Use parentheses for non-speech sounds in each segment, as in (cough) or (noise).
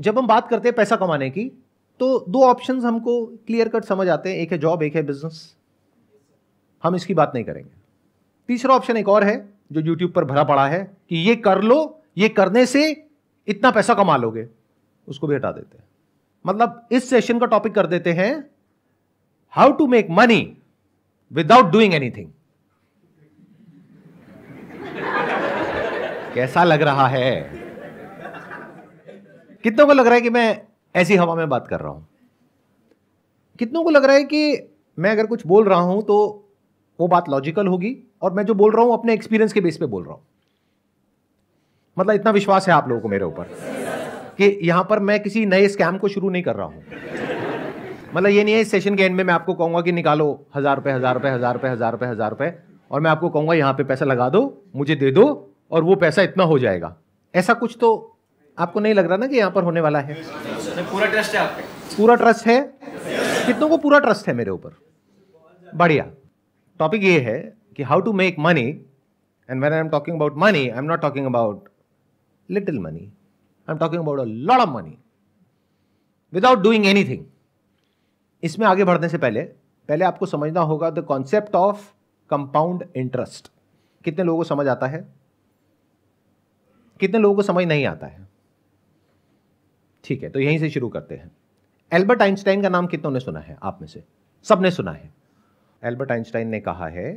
जब हम बात करते हैं पैसा कमाने की तो दो ऑप्शन हमको क्लियर कट समझ आते हैं एक है जॉब एक है बिजनेस हम इसकी बात नहीं करेंगे तीसरा ऑप्शन एक और है जो यूट्यूब पर भरा पड़ा है कि ये कर लो ये करने से इतना पैसा कमा लोगे उसको भी हटा देते हैं मतलब इस सेशन का टॉपिक कर देते हैं how to make money without doing anything कैसा लग रहा है कितनों को लग रहा है कि मैं ऐसी हवा में बात कर रहा हूं कितनों को लग रहा है कि मैं अगर कुछ बोल रहा हूं तो वो बात लॉजिकल होगी और मैं जो बोल रहा हूं अपने एक्सपीरियंस के बेस पे बोल रहा हूं मतलब इतना विश्वास है आप लोगों को मेरे ऊपर कि यहां पर मैं किसी नए स्कैम को शुरू नहीं कर रहा हूं मतलब ये नहीं है इस सेशन के एंड में मैं आपको कहूंगा कि निकालो हज़ार रुपये हज़ार रुपए हज़ार रुपए हज़ार रुपए हज़ार रुपये और मैं आपको कहूंगा यहां पे पैसा लगा दो मुझे दे दो और वो पैसा इतना हो जाएगा ऐसा कुछ तो आपको नहीं लग रहा ना कि यहाँ पर होने वाला है पूरा ट्रस्ट है आपके पूरा ट्रस्ट है कितनों को पूरा ट्रस्ट है मेरे ऊपर बढ़िया टॉपिक ये है कि how to make money and when I am talking about money I am not talking about little money I am talking about a lot of money without doing anything इसमें आगे बढ़ने से पहले पहले आपको समझना होगा the concept of compound interest कितने लोगों को समझ आता है कितने लोगों को समझ नहीं आता है ठीक है तो यहीं से शुरू करते हैं एल्बर्ट आइंस्टाइन का नाम कितनों ने सुना है आप में से सब ने सुना है एल्बर्ट आइंस्टाइन ने कहा है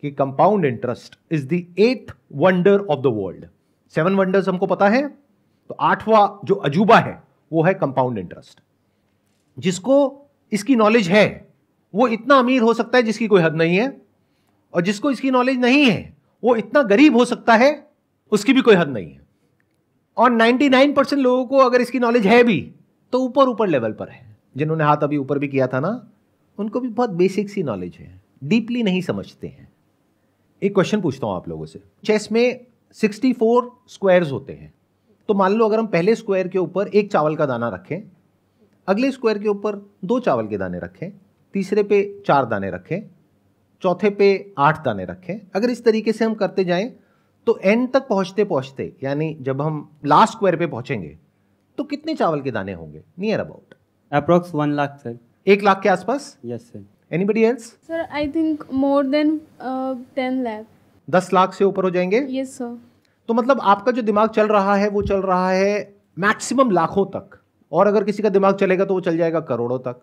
कि compound interest is the eighth wonder of the world seven wonders हमको पता है तो आठवां जो अजूबा है वो है कंपाउंड इंटरेस्ट जिसको इसकी नॉलेज है वो इतना अमीर हो सकता है जिसकी कोई हद नहीं है और जिसको इसकी नॉलेज नहीं है वो इतना गरीब हो सकता है उसकी भी कोई हद नहीं है और 99 परसेंट लोगों को अगर इसकी नॉलेज है भी तो ऊपर ऊपर लेवल पर है जिन्होंने हाथ अभी ऊपर भी किया था ना उनको भी बहुत बेसिक सी नॉलेज है डीपली नहीं समझते हैं एक क्वेश्चन पूछता हूँ आप लोगों से चेस में 64 फोर स्क्वायर्स होते हैं तो मान लो अगर हम पहले स्क्वायर के ऊपर एक चावल का दाना रखें अगले स्क्वायर के ऊपर दो चावल के दाने रखें तीसरे पे चार दाने रखें चौथे पे आठ दाने रखें अगर इस तरीके से हम करते जाएं तो एंड तक पहुंचते पहुंचते यानी जब हम लास्ट स्क्वायर पे पहुंचेंगे तो कितने चावल के दाने होंगे near about approx one lakh sir एक लाख के आसपास yes sir anybody else sir I think more than ten lakh दस लाख से ऊपर हो जाएंगे यस सर तो मतलब आपका जो दिमाग चल रहा है वो चल रहा है मैक्सिमम लाखों तक और अगर किसी का दिमाग चलेगा तो वो चल जाएगा करोड़ों तक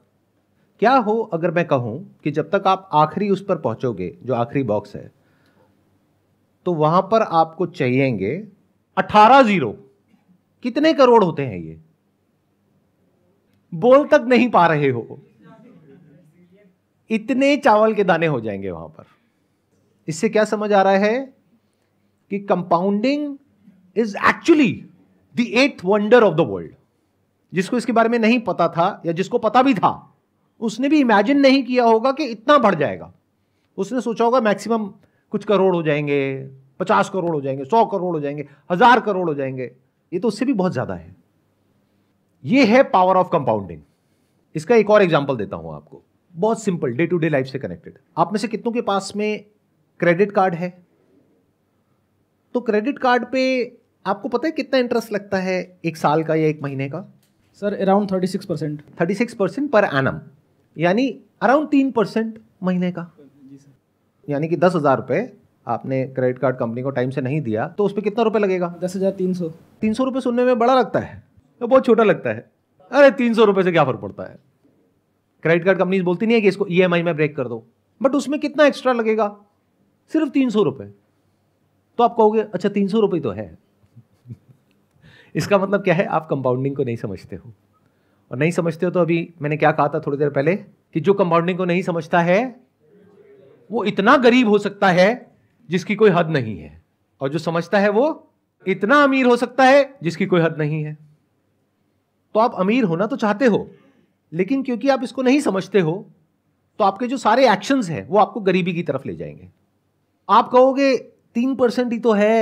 क्या हो अगर मैं कहूँ कि जब तक आप आखिरी उस पर पहुंचोगे जो आखिरी बॉक्स है तो वहां पर आपको चाहिएंगे अठारह जीरो कितने करोड़ होते हैं ये बोल तक नहीं पा रहे हो इतने चावल के दाने हो जाएंगे वहां पर इससे क्या समझ आ रहा है कि compounding is actually the eighth wonder of the world जिसको इसके बारे में नहीं पता था या जिसको पता भी था उसने भी इमेजिन नहीं किया होगा कि इतना बढ़ जाएगा उसने सोचा होगा मैक्सिमम कुछ करोड़ हो जाएंगे पचास करोड़ हो जाएंगे सौ करोड़ हो जाएंगे हजार करोड़ हो जाएंगे ये तो उससे भी बहुत ज्यादा है ये है पावर ऑफ कंपाउंडिंग इसका एक और एग्जाम्पल देता हूं आपको बहुत simple day to day life से कनेक्टेड आप में से कितनों के पास में क्रेडिट कार्ड है तो क्रेडिट कार्ड पे आपको पता है कितना इंटरेस्ट लगता है एक साल का या एक महीने का sir around thirty six percent thirty six percent per annum यानी अराउंड तीन परसेंट महीने का यानी कि दस हज़ार रुपये आपने क्रेडिट कार्ड कंपनी को टाइम से नहीं दिया तो उस पर कितना रुपये लगेगा दस हज़ार तीन सौ तीन सौ रुपये सुनने में बड़ा लगता है तो बहुत छोटा लगता है अरे तीन सौ रुपये से क्या फ़र्क पड़ता है क्रेडिट कार्ड कंपनी बोलती नहीं है कि इसको ई e में ब्रेक कर दो बट उसमें कितना एक्स्ट्रा लगेगा सिर्फ तीन सौ रुपये तो आप कहोगे अच्छा तीन सौ रुपये तो है (laughs) इसका मतलब क्या है आप कंपाउंडिंग को नहीं समझते हो और नहीं समझते हो तो अभी मैंने क्या कहा था थोड़ी देर पहले कि जो कंपाउंडिंग को नहीं समझता है वो इतना गरीब हो सकता है जिसकी कोई हद नहीं है और जो समझता है वो इतना अमीर हो सकता है जिसकी कोई हद नहीं है तो आप अमीर होना तो चाहते हो लेकिन क्योंकि आप इसको नहीं समझते हो तो आपके जो सारे एक्शंस हैं वो आपको गरीबी की तरफ ले जाएंगे आप कहोगे तीन परसेंट ही तो है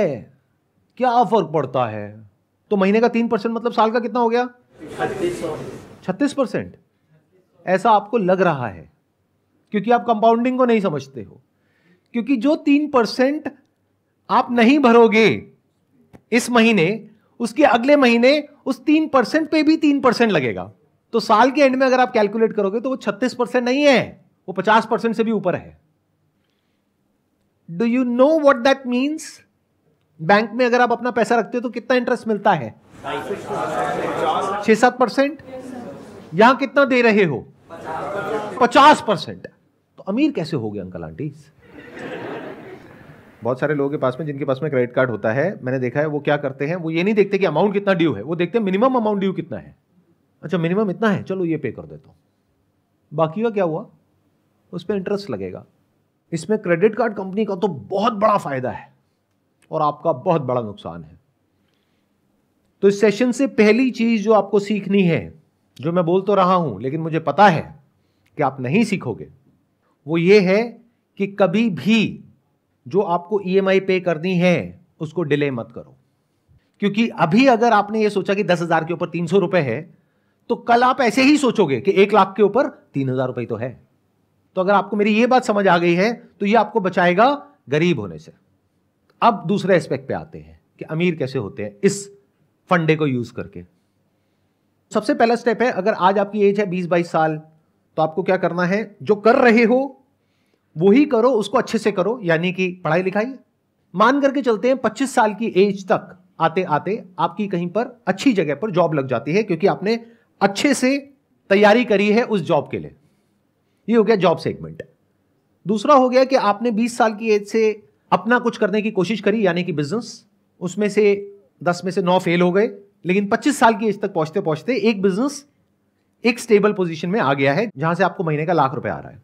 क्या फर्क पड़ता है तो महीने का तीन परसेंट मतलब साल का कितना हो गया छत्तीस परसेंट ऐसा आपको लग रहा है क्योंकि आप कंपाउंडिंग को नहीं समझते हो क्योंकि जो तीन परसेंट आप नहीं भरोगे इस महीने उसके अगले महीने उस तीन परसेंट पे भी तीन परसेंट लगेगा तो साल के एंड में अगर आप कैलकुलेट करोगे तो वो छत्तीस परसेंट नहीं है वो पचास परसेंट से भी ऊपर है do you know what that means bank में अगर आप अपना पैसा रखते हो तो कितना इंटरेस्ट मिलता है छह सात परसेंट यहां कितना दे रहे हो पचास परसेंट अमीर कैसे हो गए अंकल आंटी बहुत सारे लोगों के पास में जिनके पास में क्रेडिट कार्ड होता है मैंने देखा है वो क्या करते हैं वो ये नहीं देखते कि अमाउंट कितना ड्यू है वो देखते हैं मिनिमम अमाउंट ड्यू कितना है अच्छा मिनिमम इतना है चलो ये पे कर देता हूँ बाकी का क्या हुआ उस पर इंटरेस्ट लगेगा इसमें क्रेडिट कार्ड कंपनी का तो बहुत बड़ा फ़ायदा है और आपका बहुत बड़ा नुकसान है तो इस सेशन से पहली चीज़ जो आपको सीखनी है जो मैं बोल तो रहा हूं लेकिन मुझे पता है कि आप नहीं सीखोगे वो ये है कि कभी भी जो आपको ईएमआई e पे करनी है उसको डिले मत करो क्योंकि अभी अगर आपने ये सोचा कि दस हजार के ऊपर तीन सौ रुपए है तो कल आप ऐसे ही सोचोगे कि एक लाख के ऊपर तीन हजार रुपए तो है तो अगर आपको मेरी ये बात समझ आ गई है तो ये आपको बचाएगा गरीब होने से अब दूसरे एस्पेक्ट पे आते हैं कि अमीर कैसे होते हैं इस फंडे को यूज करके सबसे पहला स्टेप है अगर आज आपकी एज है बीस बाईस साल तो आपको क्या करना है जो कर रहे हो वही करो उसको अच्छे से करो यानी कि पढ़ाई लिखाई मान करके चलते हैं पच्चीस साल की एज तक आते आते आपकी कहीं पर अच्छी जगह पर जॉब लग जाती है क्योंकि आपने अच्छे से तैयारी करी है उस जॉब के लिए ये हो गया जॉब सेगमेंट दूसरा हो गया कि आपने 20 साल की एज से अपना कुछ करने की कोशिश करी यानी कि बिजनेस उसमें से 10 में से 9 फेल हो गए लेकिन 25 साल की एज तक पहुंचते पहुंचते एक बिजनेस एक स्टेबल पोजीशन में आ गया है जहां से आपको महीने का लाख रुपए आ रहा है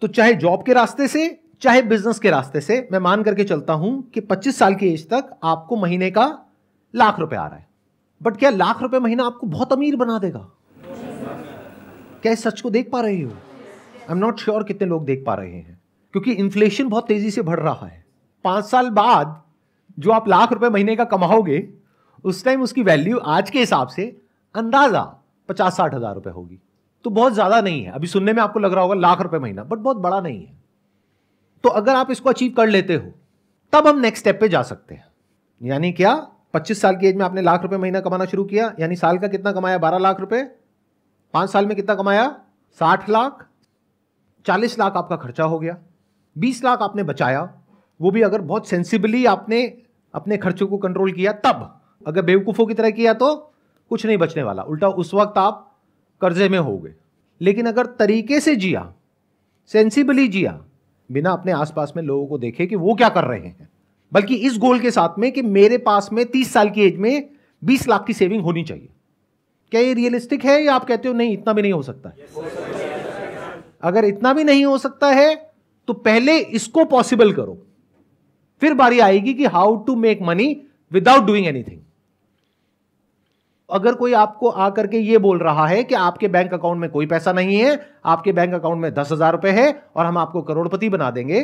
तो चाहे जॉब के रास्ते से चाहे बिजनेस के रास्ते से मैं मान करके चलता हूं कि 25 साल की एज तक आपको महीने का लाख रुपए आ रहा है बट क्या लाख रुपए महीना आपको बहुत अमीर बना देगा क्या इस सच को देख पा रहे हो आई एम नॉट श्योर कितने लोग देख पा रहे हैं क्योंकि इन्फ्लेशन बहुत तेजी से बढ़ रहा है पांच साल बाद जो आप लाख रुपए महीने का कमाओगे उस टाइम उसकी वैल्यू आज के हिसाब से अंदाजा पचास साठ हज़ार रुपए होगी तो बहुत ज़्यादा नहीं है अभी सुनने में आपको लग रहा होगा लाख रुपए महीना बट बहुत बड़ा नहीं है तो अगर आप इसको अचीव कर लेते हो तब हम नेक्स्ट स्टेप पे जा सकते हैं यानी क्या पच्चीस साल की एज में आपने लाख रुपए महीना कमाना शुरू किया यानी साल का कितना कमाया बारह लाख रुपए पांच साल में कितना कमाया साठ लाख चालीस लाख आपका खर्चा हो गया बीस लाख आपने बचाया वो भी अगर बहुत सेंसिबली आपने अपने खर्चों को कंट्रोल किया तब अगर बेवकूफ़ों की तरह किया तो कुछ नहीं बचने वाला उल्टा उस वक्त आप कर्जे में गए लेकिन अगर तरीके से जिया सेंसिबली जिया बिना अपने आसपास में लोगों को देखे कि वो क्या कर रहे हैं बल्कि इस गोल के साथ में कि मेरे पास में तीस साल की एज में बीस लाख की सेविंग होनी चाहिए क्या ये रियलिस्टिक है या आप कहते हो नहीं इतना भी नहीं हो सकता है अगर इतना भी नहीं हो सकता है तो पहले इसको पॉसिबल करो फिर बारी आएगी कि how to make money without doing anything अगर कोई आपको आकर के ये बोल रहा है कि आपके बैंक अकाउंट में कोई पैसा नहीं है आपके बैंक अकाउंट में दस हजार रुपए है और हम आपको करोड़पति बना देंगे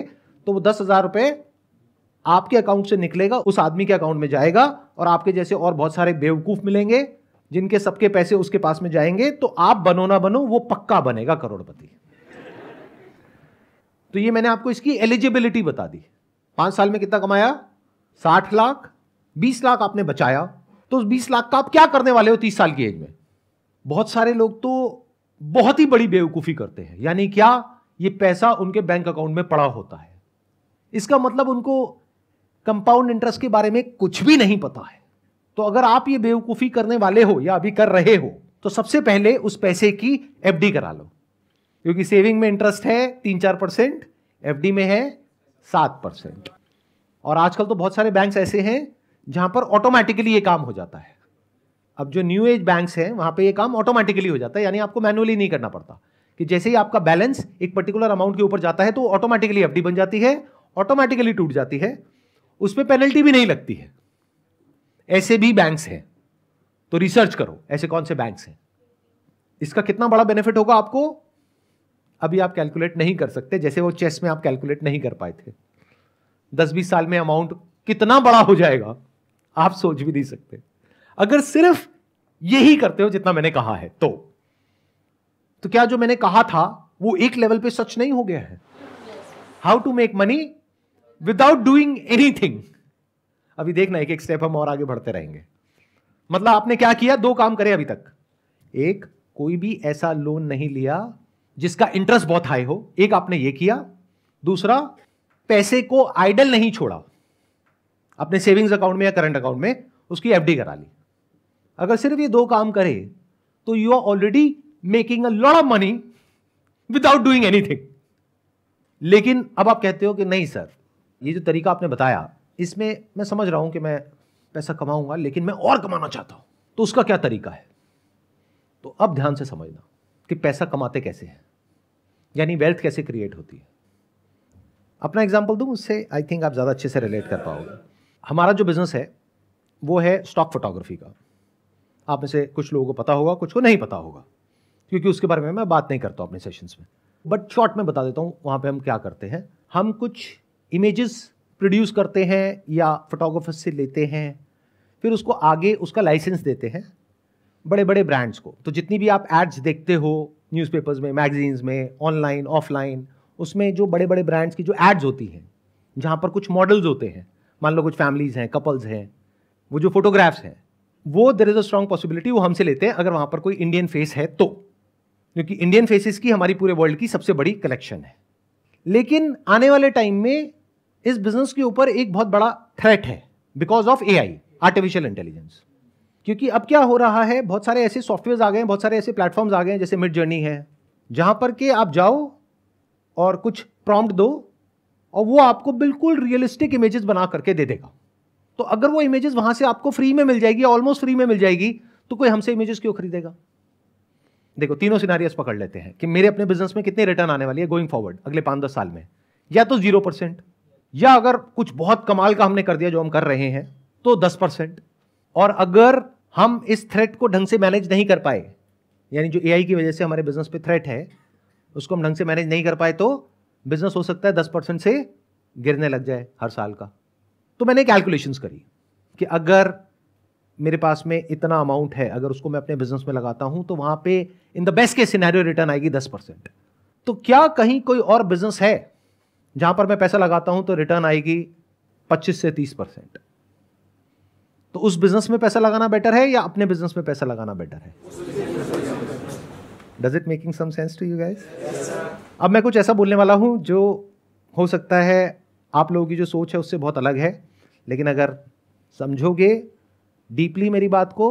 तो वो दस हजार रुपए आपके अकाउंट से निकलेगा उस आदमी के अकाउंट में जाएगा और आपके जैसे और बहुत सारे बेवकूफ़ मिलेंगे जिनके सबके पैसे उसके पास में जाएंगे तो आप बनो ना बनो वो पक्का बनेगा करोड़पति तो ये मैंने आपको इसकी एलिजिबिलिटी बता दी पांच साल में कितना कमाया साठ लाख बीस लाख आपने बचाया तो उस बीस लाख का आप क्या करने वाले हो तीस साल की एज में बहुत सारे लोग तो बहुत ही बड़ी बेवकूफ़ी करते हैं यानी क्या ये पैसा उनके बैंक अकाउंट में पड़ा होता है इसका मतलब उनको कंपाउंड इंटरेस्ट के बारे में कुछ भी नहीं पता है तो अगर आप ये बेवकूफ़ी करने वाले हो या अभी कर रहे हो तो सबसे पहले उस पैसे की एफ करा लो क्योंकि सेविंग में इंटरेस्ट है तीन चार परसेंट एफ में है सात परसेंट और आजकल तो बहुत सारे बैंक ऐसे हैं जहां पर ऑटोमेटिकली ये काम हो जाता है अब जो न्यू एज बैंक हैं वहां पे ये काम ऑटोमेटिकली हो जाता है यानी आपको मैनुअली नहीं करना पड़ता कि जैसे ही आपका बैलेंस एक पर्टिकुलर अमाउंट के ऊपर जाता है तो ऑटोमेटिकली एफडी बन जाती है ऑटोमेटिकली टूट जाती है उस पर पेनल्टी भी नहीं लगती है ऐसे भी बैंक्स हैं तो रिसर्च करो ऐसे कौन से बैंक्स हैं इसका कितना बड़ा बेनिफिट होगा आपको अभी आप कैलकुलेट नहीं कर सकते जैसे वो चेस में आप कैलकुलेट नहीं कर पाए थे दस बीस साल में अमाउंट कितना बड़ा हो जाएगा आप सोच भी नहीं सकते अगर सिर्फ यही करते हो जितना मैंने कहा है तो तो क्या जो मैंने कहा था वो एक लेवल पे सच नहीं हो गया है how to make money without doing anything अभी देखना एक एक स्टेप हम और आगे बढ़ते रहेंगे मतलब आपने क्या किया दो काम करे अभी तक एक कोई भी ऐसा लोन नहीं लिया जिसका इंटरेस्ट बहुत हाई हो एक आपने ये किया दूसरा पैसे को आइडल नहीं छोड़ा अपने सेविंग्स अकाउंट में या करंट अकाउंट में उसकी एफ करा ली अगर सिर्फ ये दो काम करे तो you are already making a lot of money without doing anything लेकिन अब आप कहते हो कि नहीं सर ये जो तरीका आपने बताया इसमें मैं समझ रहा हूं कि मैं पैसा कमाऊंगा लेकिन मैं और कमाना चाहता हूं तो उसका क्या तरीका है तो अब ध्यान से समझना कि पैसा कमाते कैसे हैं यानी वेल्थ कैसे क्रिएट होती है अपना एग्जाम्पल दू उससे आई थिंक आप ज़्यादा अच्छे से रिलेट कर पाओगे हमारा जो बिज़नेस है वो है स्टॉक फोटोग्राफी का आप में से कुछ लोगों को पता होगा कुछ को नहीं पता होगा क्योंकि उसके बारे में मैं बात नहीं करता अपने सेशंस में बट शॉर्ट में बता देता हूँ वहाँ पे हम क्या करते हैं हम कुछ इमेजेस प्रोड्यूस करते हैं या फोटोग्राफर से लेते हैं फिर उसको आगे उसका लाइसेंस देते हैं बड़े बड़े ब्रांड्स को तो जितनी भी आप एड्स देखते हो न्यूज़पेपर्स में मैगजीन्स में ऑनलाइन ऑफलाइन उसमें जो बड़े बड़े ब्रांड्स की जो एड्स होती हैं जहाँ पर कुछ मॉडल्स होते हैं मान लो कुछ फैमिलीज हैं कपल्स हैं वो जो फोटोग्राफ्स हैं वो there is a strong possibility वो हमसे लेते हैं अगर वहाँ पर कोई इंडियन फेस है तो क्योंकि इंडियन फेसेस की हमारी पूरे वर्ल्ड की सबसे बड़ी कलेक्शन है लेकिन आने वाले टाइम में इस बिजनेस के ऊपर एक बहुत बड़ा थ्रेट है because of A I artificial intelligence क्योंकि अब क्या हो रहा है बहुत सारे ऐसे सॉफ्टवेयर आ गए हैं बहुत सारे ऐसे प्लेटफॉर्म्स आ गए हैं जैसे मिड जर्नी है जहाँ पर कि आप जाओ और कुछ प्रॉम्प्ट दो और वो आपको बिल्कुल रियलिस्टिक इमेजेस बना करके दे देगा तो अगर वो इमेजेस वहां से आपको फ्री में मिल जाएगी ऑलमोस्ट फ्री में मिल जाएगी तो कोई हमसे इमेजेस क्यों खरीदेगा देखो तीनों सिनारियस पकड़ लेते हैं कि मेरे अपने बिजनेस में कितनी रिटर्न आने वाली है गोइंग फॉरवर्ड अगले पांच दस साल में या तो जीरो परसेंट या अगर कुछ बहुत कमाल का हमने कर दिया जो हम कर रहे हैं तो दस परसेंट और अगर हम इस थ्रेट को ढंग से मैनेज नहीं कर पाए यानी जो एआई की वजह से हमारे बिजनेस पे थ्रेट है उसको हम ढंग से मैनेज नहीं कर पाए तो बिजनेस हो सकता है दस परसेंट से गिरने लग जाए हर साल का तो मैंने कैलकुलेशंस करी कि अगर मेरे पास में इतना अमाउंट है अगर उसको मैं अपने बिजनेस में लगाता हूं तो वहां पे in the best case scenario return आएगी दस परसेंट तो क्या कहीं कोई और बिजनेस है जहां पर मैं पैसा लगाता हूं तो रिटर्न आएगी पच्चीस से तीस परसेंट तो उस बिजनेस में पैसा लगाना बेटर है या अपने बिजनेस में पैसा लगाना बेटर है does it making some sense to you guys अब मैं कुछ ऐसा बोलने वाला हूँ जो हो सकता है आप लोगों की जो सोच है उससे बहुत अलग है लेकिन अगर समझोगे डीपली मेरी बात को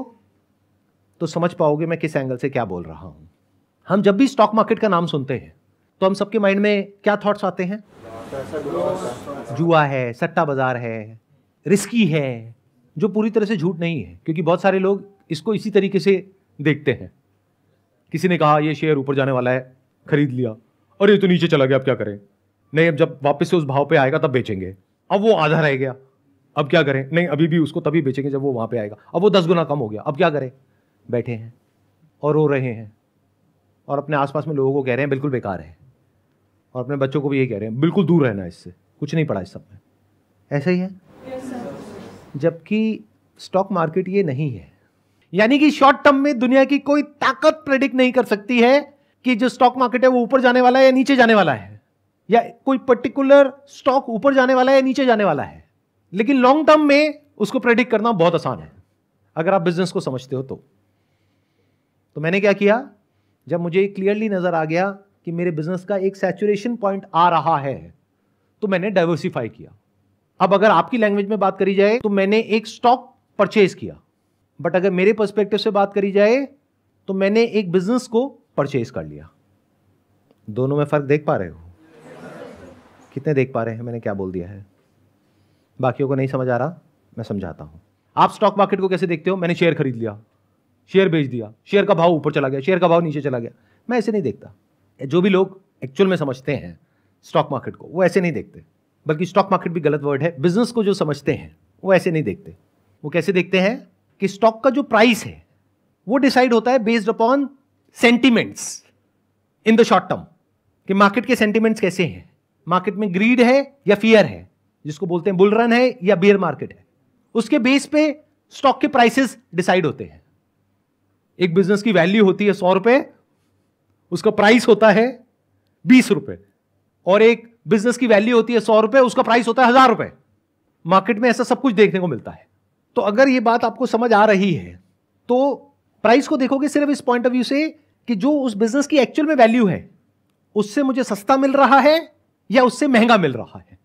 तो समझ पाओगे मैं किस एंगल से क्या बोल रहा हूँ हम जब भी स्टॉक मार्केट का नाम सुनते हैं तो हम सबके माइंड में क्या थॉट्स आते हैं जुआ है सट्टा बाजार है रिस्की है जो पूरी तरह से झूठ नहीं है क्योंकि बहुत सारे लोग इसको इसी तरीके से देखते हैं किसी ने कहा ये शेयर ऊपर जाने वाला है खरीद लिया और ये तो नीचे चला गया अब क्या करें नहीं अब जब वापस से उस भाव पे आएगा तब बेचेंगे अब वो आधा रह गया अब क्या करें नहीं अभी भी उसको तभी बेचेंगे जब वो वहाँ पे आएगा अब वो दस गुना कम हो गया अब क्या करें बैठे हैं और रो रहे हैं और अपने आसपास में लोगों को कह रहे हैं बिल्कुल बेकार है और अपने बच्चों को भी ये कह रहे हैं बिल्कुल दूर रहना इससे कुछ नहीं पड़ा इस सब में ऐसा ही है जबकि स्टॉक मार्केट ये नहीं है यानी कि शॉर्ट टर्म में दुनिया की कोई ताकत प्रेडिक्ट नहीं कर सकती है कि जो स्टॉक मार्केट है वो ऊपर जाने वाला है या नीचे जाने वाला है या कोई पर्टिकुलर स्टॉक ऊपर जाने वाला है या नीचे जाने वाला है लेकिन लॉन्ग टर्म में उसको प्रेडिक्ट करना बहुत आसान है अगर आप बिजनेस को समझते हो तो तो मैंने क्या किया जब मुझे क्लियरली नजर आ गया कि मेरे बिजनेस का एक सैचुरेशन पॉइंट आ रहा है तो मैंने डाइवर्सिफाई किया अब अगर आपकी लैंग्वेज में बात करी जाए तो मैंने एक स्टॉक परचेज किया बट अगर मेरे पर्सपेक्टिव से बात करी जाए तो मैंने एक बिजनेस को परचेज कर लिया दोनों में फ़र्क देख पा रहे हो कितने देख पा रहे हैं मैंने क्या बोल दिया है बाकियों को नहीं समझ आ रहा मैं समझाता हूँ आप स्टॉक मार्केट को कैसे देखते हो मैंने शेयर खरीद लिया शेयर बेच दिया शेयर का भाव ऊपर चला गया शेयर का भाव नीचे चला गया मैं ऐसे नहीं देखता जो भी लोग एक्चुअल में समझते हैं स्टॉक मार्केट को वो ऐसे नहीं देखते बल्कि स्टॉक मार्केट भी गलत वर्ड है बिजनेस को जो समझते हैं वो ऐसे नहीं देखते वो कैसे देखते हैं कि स्टॉक का जो प्राइस है वो डिसाइड होता है based upon sentiments in the short term कि मार्केट के सेंटीमेंट्स कैसे हैं मार्केट में ग्रीड है या फियर है जिसको बोलते हैं बुलरन है या बियर मार्केट है उसके बेस पे स्टॉक के प्राइसेस डिसाइड होते हैं एक बिजनेस की वैल्यू होती है सौ रुपए उसका प्राइस होता है बीस रुपए और एक बिजनेस की वैल्यू होती है सौ रुपए उसका प्राइस होता है हजार रुपए मार्केट में ऐसा सब कुछ देखने को मिलता है तो अगर ये बात आपको समझ आ रही है तो प्राइस को देखोगे सिर्फ इस पॉइंट ऑफ व्यू से कि जो उस बिजनेस की एक्चुअल में वैल्यू है उससे मुझे सस्ता मिल रहा है या उससे महंगा मिल रहा है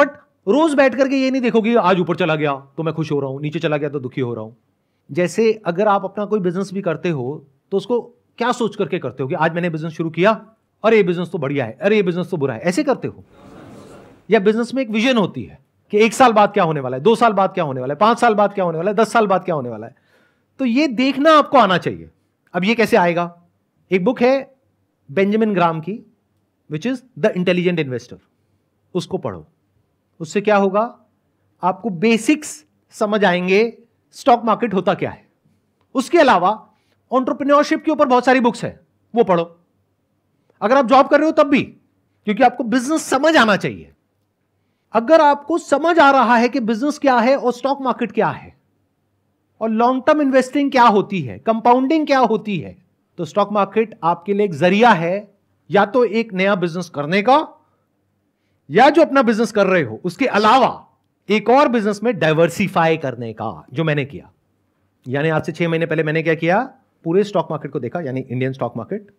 बट रोज बैठ करके ये नहीं देखोगे आज ऊपर चला गया तो मैं खुश हो रहा हूं नीचे चला गया तो दुखी हो रहा हूं जैसे अगर आप अपना कोई बिजनेस भी करते हो तो उसको क्या सोच करके करते हो कि आज मैंने बिजनेस शुरू किया अरे ये बिजनेस तो बढ़िया है अरे ये बिजनेस तो बुरा है ऐसे करते हो या बिजनेस में एक विजन होती है कि एक साल बाद क्या होने वाला है दो साल बाद क्या होने वाला है पांच साल बाद क्या होने वाला है दस साल बाद क्या होने वाला है तो ये देखना आपको आना चाहिए अब ये कैसे आएगा एक बुक है बेंजामिन ग्राम की which is the intelligent investor उसको पढ़ो उससे क्या होगा आपको बेसिक्स समझ आएंगे स्टॉक मार्केट होता क्या है उसके अलावा ऑन्टरप्रिन्योरशिप के ऊपर बहुत सारी बुक्स है वो पढ़ो अगर आप जॉब कर रहे हो तब भी क्योंकि आपको बिजनेस समझ आना चाहिए अगर आपको समझ आ रहा है कि बिजनेस क्या है और स्टॉक मार्केट क्या है और लॉन्ग टर्म इन्वेस्टिंग क्या होती है कंपाउंडिंग क्या होती है तो स्टॉक मार्केट आपके लिए एक जरिया है या तो एक नया बिजनेस करने का या जो अपना बिजनेस कर रहे हो उसके अलावा एक और बिजनेस में डाइवर्सिफाई करने का जो मैंने किया यानी आज से छह महीने पहले मैंने क्या किया पूरे स्टॉक मार्केट को देखा यानी इंडियन स्टॉक मार्केट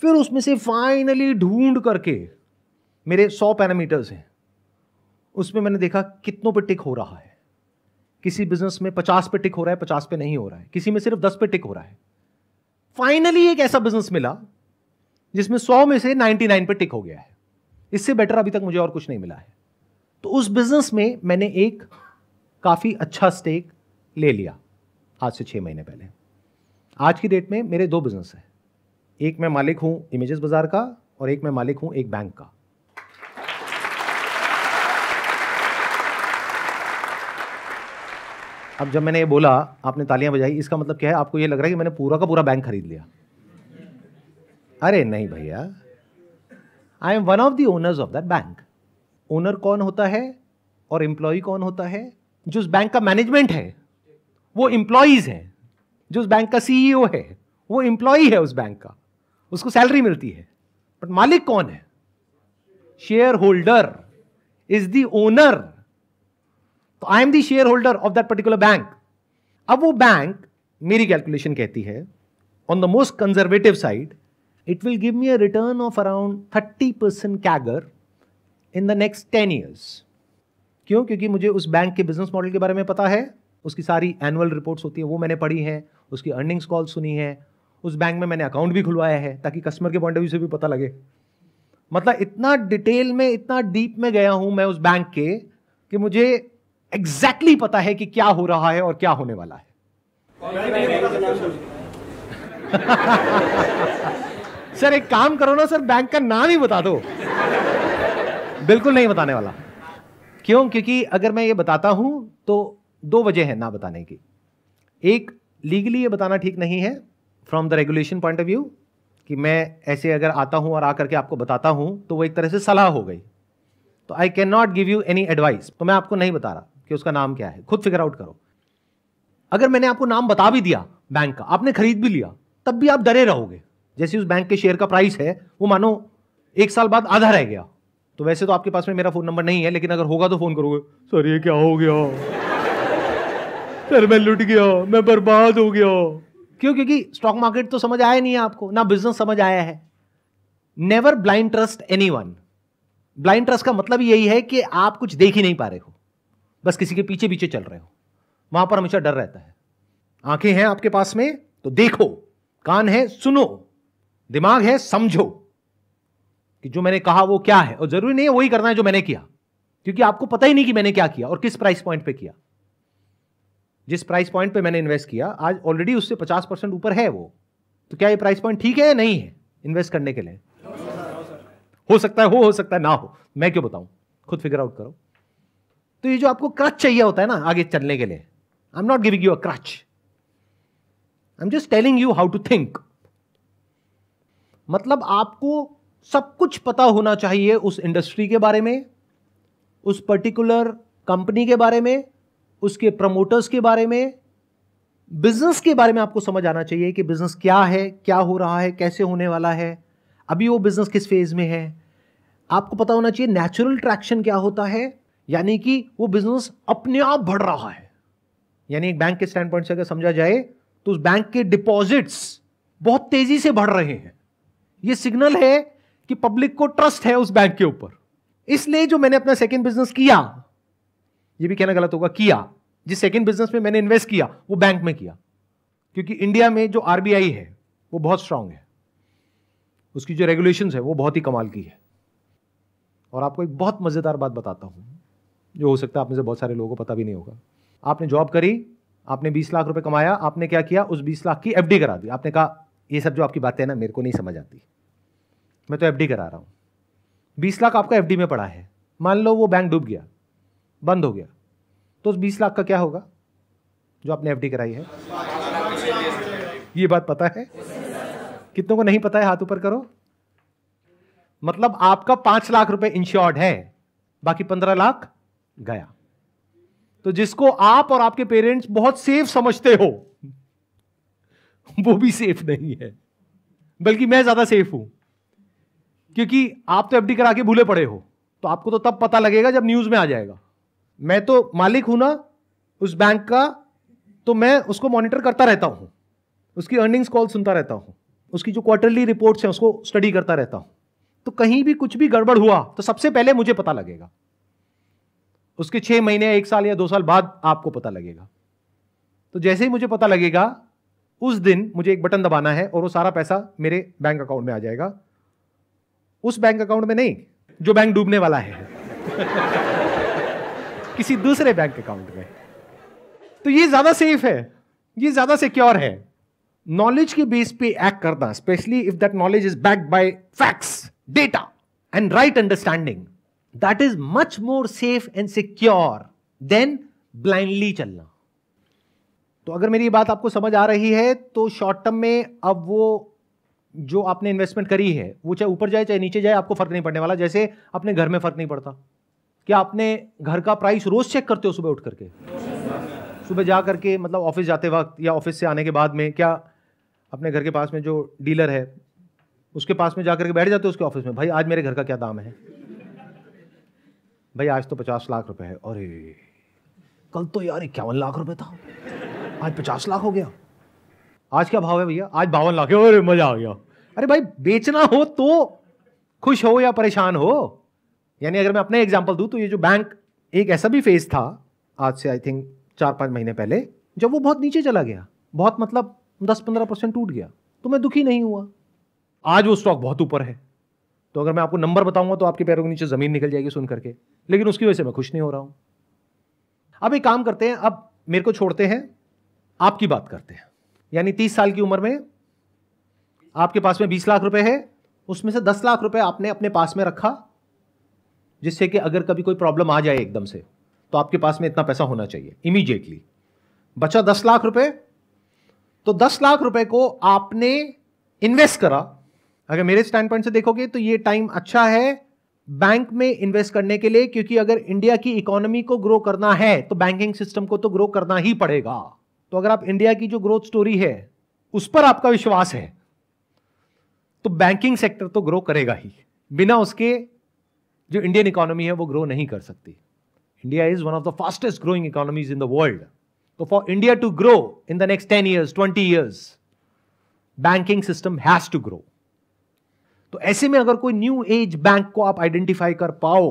फिर उसमें से फाइनली ढूंढ करके मेरे सौ पैरामीटर्स हैं उसमें मैंने देखा कितनों पे टिक हो रहा है किसी बिजनेस में पचास पे टिक हो रहा है पचास पे नहीं हो रहा है किसी में सिर्फ दस पे टिक हो रहा है फाइनली एक ऐसा बिजनेस मिला जिसमें सौ में से नाइनटी नाइन पे टिक हो गया है इससे बेटर अभी तक मुझे और कुछ नहीं मिला है तो उस बिजनेस में मैंने एक काफ़ी अच्छा स्टेक ले लिया आज से छः महीने पहले आज की डेट में मेरे दो बिजनेस हैं एक मैं मालिक हूँ इमेजेस बाज़ार का और एक मैं मालिक हूँ एक बैंक का अब जब मैंने ये बोला आपने तालियां बजाई इसका मतलब क्या है आपको ये लग रहा है कि मैंने पूरा का पूरा बैंक खरीद लिया अरे नहीं भैया I am one of the owners of that bank owner कौन होता है और एम्प्लॉय कौन होता है जो उस बैंक का मैनेजमेंट है वो एम्प्लॉयज है जो उस बैंक का सीईओ है वो एम्प्लॉय है उस बैंक का उसको सैलरी मिलती है बट मालिक कौन है share holder is the owner तो I am the share holder of that particular bank अब वो बैंक मेरी कैलकुलेशन कहती है on the most conservative side it will give me a return of around thirty percent CAGR in the next ten years क्यों क्योंकि मुझे उस bank के बिजनेस मॉडल के बारे में पता है उसकी सारी एनुअल रिपोर्ट्स होती है वो मैंने पढ़ी हैं उसकी अर्निंग्स कॉल सुनी है उस बैंक में मैंने अकाउंट भी खुलवाया है ताकि कस्टमर के पॉइंट ऑफ व्यू से भी पता लगे मतलब इतना डिटेल में इतना डीप में गया हूं मैं उस बैंक के कि मुझे एग्जैक्टली exactly पता है कि क्या हो रहा है और क्या होने वाला है (laughs) सर एक काम करो ना सर बैंक का नाम ही बता दो बिल्कुल नहीं बताने वाला क्यों क्योंकि अगर मैं ये बताता हूं तो दो वजह है ना बताने की एक लीगली ये बताना ठीक नहीं है from the regulation point of view कि मैं ऐसे अगर आता हूं और आकर के आपको बताता हूं तो वो एक तरह से सलाह हो गई तो I can not give you any advice तो मैं आपको नहीं बता रहा कि उसका नाम क्या है खुद फिगर आउट करो अगर मैंने आपको नाम बता भी दिया बैंक का आपने खरीद भी लिया तब भी आप डरे रहोगे जैसे उस बैंक के शेयर का प्राइस है वो मानो एक साल बाद आधा रह गया तो वैसे तो आपके पास में मेरा फोन नंबर नहीं है लेकिन अगर होगा तो फोन करोगे सर ये क्या हो गया सर मैं लुट गया मैं बर्बाद हो गया क्यों क्योंकि स्टॉक मार्केट तो समझ आया नहीं है आपको ना बिजनेस समझ आया है never blind trust anyone blind trust का मतलब यही है कि आप कुछ देख ही नहीं पा रहे हो बस किसी के पीछे पीछे चल रहे हो वहां पर हमेशा डर रहता है आंखें हैं आपके पास में तो देखो कान है सुनो दिमाग है समझो कि जो मैंने कहा वो क्या है और जरूरी नहीं है वही करना है जो मैंने किया क्योंकि आपको पता ही नहीं कि मैंने क्या किया और किस प्राइस पॉइंट पे किया जिस प्राइस पॉइंट पे मैंने इन्वेस्ट किया आज ऑलरेडी उससे पचास परसेंट ऊपर है वो तो क्या ये प्राइस पॉइंट ठीक है या नहीं है इन्वेस्ट करने के लिए हो सकता है हो हो सकता है ना हो मैं क्यों बताऊं खुद फिगर आउट करो तो ये जो आपको क्रच चाहिए होता है ना आगे चलने के लिए I am not giving you a crutch I am just telling you how to think मतलब आपको सब कुछ पता होना चाहिए उस इंडस्ट्री के बारे में उस पर्टिकुलर कंपनी के बारे में उसके प्रमोटर्स के बारे में बिजनेस के बारे में आपको समझ आना चाहिए कि बिजनेस क्या है क्या हो रहा है कैसे होने वाला है अभी वो बिजनेस किस फेज में है आपको पता होना चाहिए नेचुरल ट्रैक्शन क्या होता है यानी कि वो बिजनेस अपने आप बढ़ रहा है यानी एक बैंक के स्टैंड पॉइंट से अगर समझा जाए तो उस बैंक के डिपॉजिट्स बहुत तेजी से बढ़ रहे हैं ये सिग्नल है कि पब्लिक को ट्रस्ट है उस बैंक के ऊपर इसलिए जो मैंने अपना सेकेंड बिजनेस किया ये भी कहना गलत होगा किया जिस सेकेंड बिजनेस में मैंने इन्वेस्ट किया वो बैंक में किया क्योंकि इंडिया में जो आरबीआई है वो बहुत स्ट्रांग है उसकी जो रेगुलेशंस है वो बहुत ही कमाल की है और आपको एक बहुत मज़ेदार बात बताता हूँ जो हो सकता है आप में से बहुत सारे लोगों को पता भी नहीं होगा आपने जॉब करी आपने बीस लाख रुपए कमाया आपने क्या किया उस बीस लाख की एफ करा दी आपने कहा ये सब जो आपकी बातें हैं ना मेरे को नहीं समझ आती मैं तो एफ करा रहा हूँ बीस लाख आपका एफ में पड़ा है मान लो वो बैंक डूब गया बंद हो गया तो उस बीस लाख का क्या होगा जो आपने एफ कराई है ये बात पता है कितनों को नहीं पता है हाथ ऊपर करो मतलब आपका पांच लाख रुपए इंश्योर्ड है बाकी पंद्रह लाख गया तो जिसको आप और आपके पेरेंट्स बहुत सेफ समझते हो वो भी सेफ नहीं है बल्कि मैं ज्यादा सेफ हूं क्योंकि आप तो एफडी करा के भूले पड़े हो तो आपको तो तब पता लगेगा जब न्यूज में आ जाएगा मैं तो मालिक हूं ना उस बैंक का तो मैं उसको मॉनिटर करता रहता हूं उसकी अर्निंग्स कॉल सुनता रहता हूं उसकी जो क्वार्टरली रिपोर्ट्स हैं उसको स्टडी करता रहता हूं तो कहीं भी कुछ भी गड़बड़ हुआ तो सबसे पहले मुझे पता लगेगा उसके छह महीने एक साल या दो साल बाद आपको पता लगेगा तो जैसे ही मुझे पता लगेगा उस दिन मुझे एक बटन दबाना है और वो सारा पैसा मेरे बैंक अकाउंट में आ जाएगा उस बैंक अकाउंट में नहीं जो बैंक डूबने वाला है (laughs) किसी दूसरे बैंक अकाउंट में तो ये ज़्यादा सेफ है ये ज़्यादा सिक्योर है नॉलेज के बेस पे एक्ट करना specially if that knowledge is backed by facts data and right understanding that is much more safe and secure then blindly चलना तो अगर मेरी बात आपको समझ आ रही है तो शॉर्ट टर्म में अब वो जो आपने इन्वेस्टमेंट करी है वो चाहे ऊपर जाए चाहे नीचे जाए आपको फर्क नहीं पड़ने वाला जैसे अपने घर में फर्क नहीं पड़ता कि आपने घर का प्राइस रोज चेक करते हो सुबह उठ करके सुबह जा करके मतलब ऑफिस जाते वक्त या ऑफिस से आने के बाद में क्या अपने घर के पास में जो डीलर है उसके पास में जा करके बैठ जाते हो उसके ऑफिस में भाई आज मेरे घर का क्या दाम है भाई आज तो पचास लाख रुपए है अरे कल तो यार इक्यावन लाख रुपए था आज पचास लाख हो गया आज क्या भाव है भैया आज बावन लाख है अरे मजा आ गया अरे भाई बेचना हो तो खुश हो या परेशान हो यानी अगर मैं अपना एग्जाम्पल दूँ तो ये जो बैंक एक ऐसा भी फेज था आज से आई थिंक चार पाँच महीने पहले जब वो बहुत नीचे चला गया बहुत मतलब दस पंद्रह परसेंट टूट गया तो मैं दुखी नहीं हुआ आज वो स्टॉक बहुत ऊपर है तो अगर मैं आपको नंबर बताऊंगा तो आपके पैरों के नीचे ज़मीन निकल जाएगी सुन करके लेकिन उसकी वजह से मैं खुश नहीं हो रहा हूं अब एक काम करते हैं अब मेरे को छोड़ते हैं आपकी बात करते हैं यानी तीस साल की उम्र में आपके पास में बीस लाख रुपए है उसमें से दस लाख रुपए आपने अपने पास में रखा जिससे कि अगर कभी कोई प्रॉब्लम आ जाए एकदम से तो आपके पास में इतना पैसा होना चाहिए इमीजिएटली बचा दस लाख रुपए तो दस लाख रुपए को आपने इन्वेस्ट करा अगर मेरे स्टैंड पॉइंट से देखोगे तो ये टाइम अच्छा है बैंक में इन्वेस्ट करने के लिए क्योंकि अगर इंडिया की इकोनॉमी को ग्रो करना है तो बैंकिंग सिस्टम को तो ग्रो करना ही पड़ेगा तो अगर आप इंडिया की जो ग्रोथ स्टोरी है उस पर आपका विश्वास है तो बैंकिंग सेक्टर तो ग्रो करेगा ही बिना उसके जो इंडियन इकोनॉमी है वो ग्रो नहीं कर सकती India is one of the fastest growing economies in the world तो for India to grow in the next ten years twenty years banking system has to grow तो ऐसे में अगर कोई न्यू एज बैंक को आप आइडेंटिफाई कर पाओ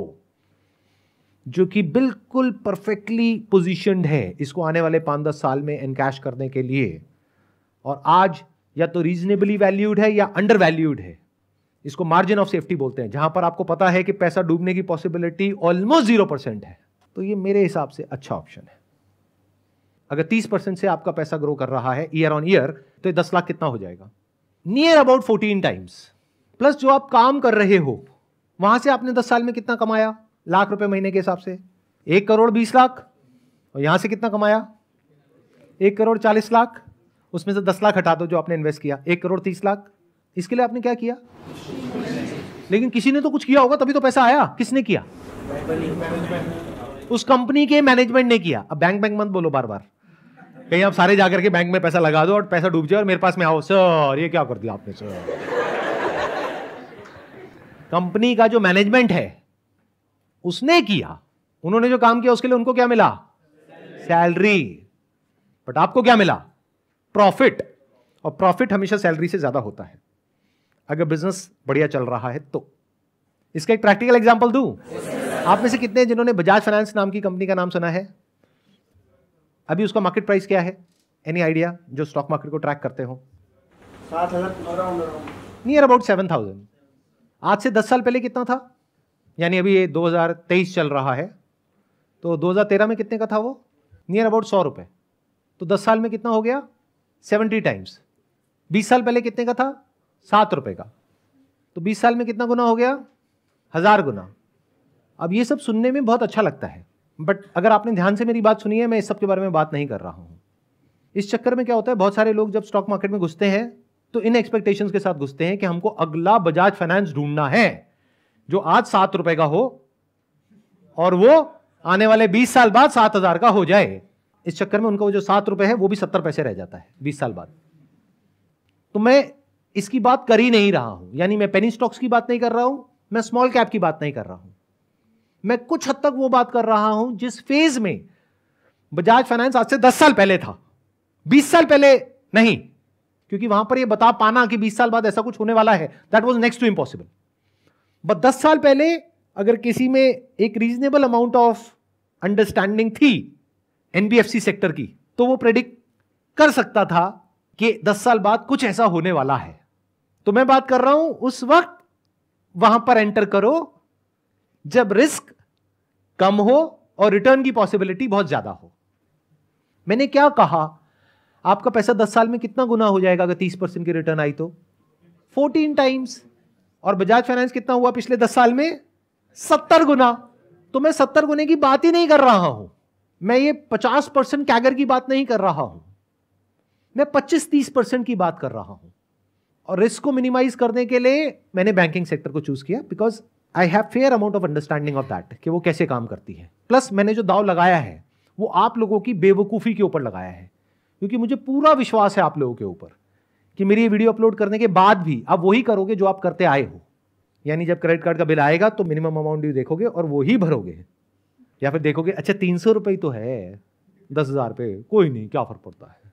जो कि बिल्कुल परफेक्टली पोजिशन है इसको आने वाले पाँच दस साल में इनकैश करने के लिए और आज या तो रीजनेबली वैल्यूड है या अंडर वैल्यूड है इसको मार्जिन ऑफ सेफ्टी बोलते हैं जहां पर आपको पता है कि पैसा डूबने की पॉसिबिलिटी ऑलमोस्ट जीरो परसेंट है तो ये मेरे हिसाब से अच्छा ऑप्शन है अगर तीस परसेंट से आपका पैसा ग्रो कर रहा है ईयर ऑन ईयर तो दस लाख कितना हो जाएगा near about fourteen times plus जो आप काम कर रहे हो वहां से आपने दस साल में कितना कमाया लाख रुपए महीने के हिसाब से एक करोड़ बीस लाख और यहां से कितना कमाया एक करोड़ चालीस लाख उसमें से दस लाख हटा दो जो आपने इन्वेस्ट किया एक करोड़ तीस लाख इसके लिए आपने क्या किया लेकिन किसी ने तो कुछ किया होगा तभी तो पैसा आया किसने किया उस कंपनी के मैनेजमेंट ने किया अब बैंक बैंक मत बोलो बार बार कहीं आप सारे जाकर के बैंक में पैसा लगा दो और पैसा डूब जाए और मेरे पास में आओ सर ये क्या कर दिया आपने सर कंपनी का जो मैनेजमेंट है उसने किया उन्होंने जो काम किया उसके लिए उनको क्या मिला सैलरी बट आपको क्या मिला प्रॉफिट और प्रॉफिट हमेशा सैलरी से ज्यादा होता है अगर बिजनेस बढ़िया चल रहा है तो इसका एक प्रैक्टिकल एग्जाम्पल दू आप में से कितने जिन्होंने बजाज फाइनेंस नाम की कंपनी का नाम सुना है अभी उसका मार्केट प्राइस क्या है एनी आइडिया जो स्टॉक मार्केट को ट्रैक करते हो सात हजार नियर अबाउट सेवन थाउजेंड आज से 10 साल पहले कितना था यानी अभी ये 2023 चल रहा है तो 2013 में कितने का था वो नियर अबाउट सौ रुपये तो 10 साल में कितना हो गया 70 टाइम्स 20 साल पहले कितने का था सात रुपये का तो 20 साल में कितना गुना हो गया हज़ार गुना अब ये सब सुनने में बहुत अच्छा लगता है बट अगर आपने ध्यान से मेरी बात सुनी है मैं इस सब के बारे में बात नहीं कर रहा हूँ इस चक्कर में क्या होता है बहुत सारे लोग जब स्टॉक मार्केट में घुसते हैं तो इन एक्सपेक्टेशंस के साथ घुसते हैं कि हमको अगला बजाज फाइनेंस ढूंढना है जो आज सात रुपए का हो और वो आने वाले बीस साल बाद सात हजार का हो जाए इस चक्कर में उनका वो जो सात रुपए है वो भी सत्तर पैसे रह जाता है बीस साल बाद तो मैं इसकी बात कर ही नहीं रहा हूं यानी मैं पेनी स्टॉक्स की बात नहीं कर रहा हूं मैं स्मॉल कैप की बात नहीं कर रहा हूं मैं कुछ हद तक वो बात कर रहा हूं जिस फेज में बजाज फाइनेंस आज से दस साल पहले था बीस साल पहले नहीं क्योंकि वहां पर यह बता पाना कि 20 साल बाद ऐसा कुछ होने वाला है that was next to impossible but दस साल पहले अगर किसी में एक रीजनेबल अमाउंट ऑफ अंडरस्टैंडिंग थी एनबीएफसी सेक्टर की तो वो प्रेडिक्ट कर सकता था कि दस साल बाद कुछ ऐसा होने वाला है तो मैं बात कर रहा हूं उस वक्त वहां पर एंटर करो जब रिस्क कम हो और रिटर्न की पॉसिबिलिटी बहुत ज्यादा हो मैंने क्या कहा आपका पैसा दस साल में कितना गुना हो जाएगा अगर तीस परसेंट की रिटर्न आई तो फोर्टीन टाइम्स और बजाज फाइनेंस कितना हुआ पिछले दस साल में सत्तर गुना तो मैं सत्तर गुने की बात ही नहीं कर रहा हूं मैं ये पचास परसेंट कैगर की बात नहीं कर रहा हूं मैं पच्चीस तीस परसेंट की बात कर रहा हूं और रिस्क को मिनिमाइज करने के लिए मैंने बैंकिंग सेक्टर को चूज किया because I have fair amount of understanding of that कि वो कैसे काम करती है प्लस मैंने जो दाव लगाया है वो आप लोगों की बेवकूफ़ी के ऊपर लगाया है क्योंकि मुझे पूरा विश्वास है आप लोगों के ऊपर कि मेरी ये वीडियो अपलोड करने के बाद भी आप वही करोगे जो आप करते आए हो यानी जब क्रेडिट कार्ड का बिल आएगा तो मिनिमम अमाउंट भी देखोगे और वो ही भरोगे या फिर देखोगे अच्छा तीन सौ रुपये तो है दस हज़ार रुपये कोई नहीं क्या फ़र्क पड़ता है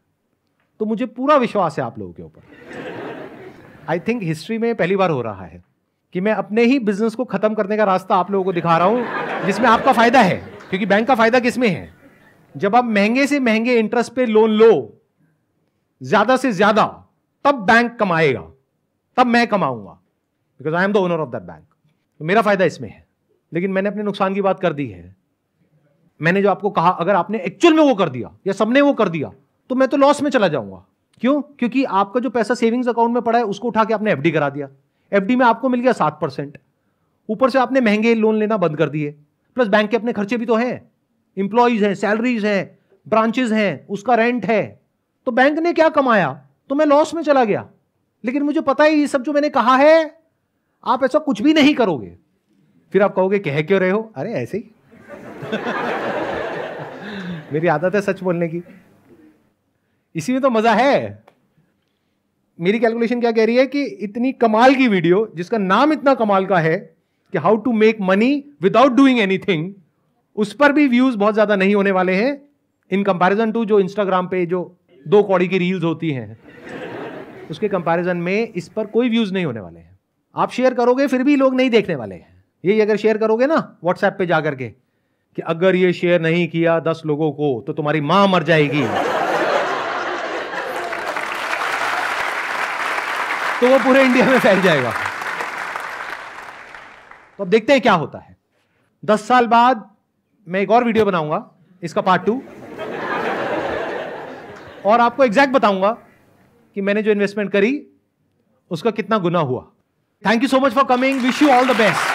तो मुझे पूरा विश्वास है आप लोगों के ऊपर आई थिंक हिस्ट्री में पहली बार हो रहा है कि मैं अपने ही बिजनेस को ख़त्म करने का रास्ता आप लोगों को दिखा रहा हूँ जिसमें आपका फ़ायदा है क्योंकि बैंक का फ़ायदा किसमें है जब आप महंगे से महंगे इंटरेस्ट पे लोन लो ज्यादा से ज्यादा तब बैंक कमाएगा तब मैं कमाऊंगा because I am the owner of that bank तो मेरा फायदा इसमें है लेकिन मैंने अपने नुकसान की बात कर दी है मैंने जो आपको कहा अगर आपने एक्चुअल में वो कर दिया या सबने वो कर दिया तो मैं तो लॉस में चला जाऊंगा क्यों क्योंकि आपका जो पैसा सेविंग्स अकाउंट में पड़ा है उसको उठा के आपने एफडी करा दिया एफडी में आपको मिल गया सात परसेंट ऊपर से आपने महंगे लोन लेना बंद कर दिए प्लस बैंक के अपने खर्चे भी तो हैं इंप्लॉयज हैं सैलरीज हैं ब्रांचेज हैं उसका रेंट है तो बैंक ने क्या कमाया तो मैं लॉस में चला गया लेकिन मुझे पता है ये सब जो मैंने कहा है आप ऐसा कुछ भी नहीं करोगे फिर आप कहोगे कह क्यों रहे हो अरे ऐसे ही (laughs) मेरी आदत है सच बोलने की इसी में तो मजा है मेरी कैलकुलेशन क्या कह रही है कि इतनी कमाल की वीडियो जिसका नाम इतना कमाल का है कि how to make money without doing anything उस पर भी व्यूज बहुत ज्यादा नहीं होने वाले हैं इन कंपैरिजन टू जो इंस्टाग्राम पे जो दो कौड़ी की रील्स होती हैं उसके कंपैरिजन में इस पर कोई व्यूज नहीं होने वाले हैं आप शेयर करोगे फिर भी लोग नहीं देखने वाले हैं ये अगर शेयर करोगे ना व्हाट्सएप पे जाकर के कि अगर ये शेयर नहीं किया दस लोगों को तो तुम्हारी मां मर जाएगी तो वो पूरे इंडिया में फैल जाएगा तो अब देखते हैं क्या होता है दस साल बाद मैं एक और वीडियो बनाऊंगा इसका पार्ट टू और आपको एग्जैक्ट बताऊंगा कि मैंने जो इन्वेस्टमेंट करी उसका कितना गुना हुआ thank you so much for coming wish you all the best